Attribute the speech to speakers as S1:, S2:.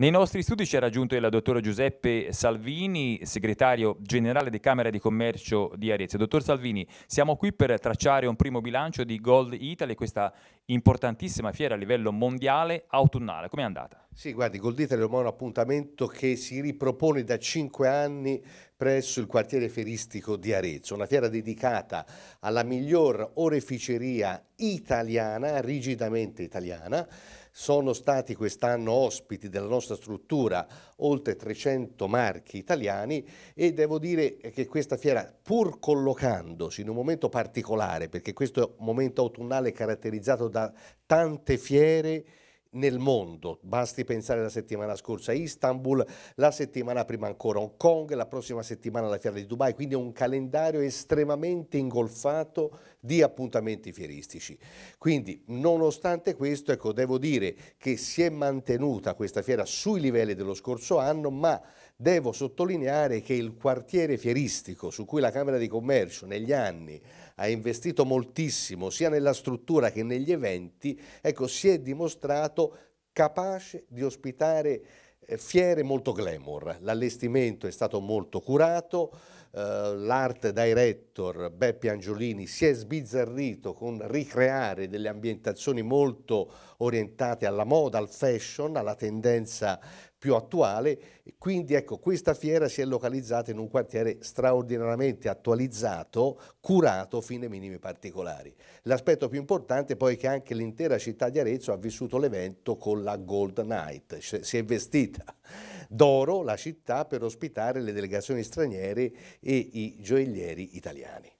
S1: Nei nostri studi ci ha raggiunto il dottor Giuseppe Salvini, segretario generale di Camera di Commercio di Arezzo. Dottor Salvini, siamo qui per tracciare un primo bilancio di Gold Italy, questa importantissima fiera a livello mondiale autunnale. Com'è andata?
S2: Sì, guardi, Goldita è un appuntamento che si ripropone da cinque anni presso il quartiere feristico di Arezzo, una fiera dedicata alla miglior oreficeria italiana, rigidamente italiana. Sono stati quest'anno ospiti della nostra struttura oltre 300 marchi italiani e devo dire che questa fiera, pur collocandosi in un momento particolare, perché questo momento autunnale è caratterizzato da tante fiere, nel mondo, basti pensare alla settimana scorsa a Istanbul, la settimana prima ancora a Hong Kong, la prossima settimana alla fiera di Dubai, quindi un calendario estremamente ingolfato di appuntamenti fieristici. Quindi nonostante questo, ecco, devo dire che si è mantenuta questa fiera sui livelli dello scorso anno, ma Devo sottolineare che il quartiere fieristico, su cui la Camera di Commercio negli anni ha investito moltissimo, sia nella struttura che negli eventi, ecco, si è dimostrato capace di ospitare eh, fiere molto glamour, l'allestimento è stato molto curato, eh, l'art director Beppe Angiolini si è sbizzarrito con ricreare delle ambientazioni molto orientate alla moda, al fashion, alla tendenza più attuale. Quindi ecco, questa fiera si è localizzata in un quartiere straordinariamente attualizzato, curato fino ai minimi particolari. L'aspetto più importante poi è che anche l'intera città di Arezzo ha vissuto l'evento con la Gold Night, si è vestita d'oro la città per ospitare le delegazioni straniere e i gioiellieri italiani.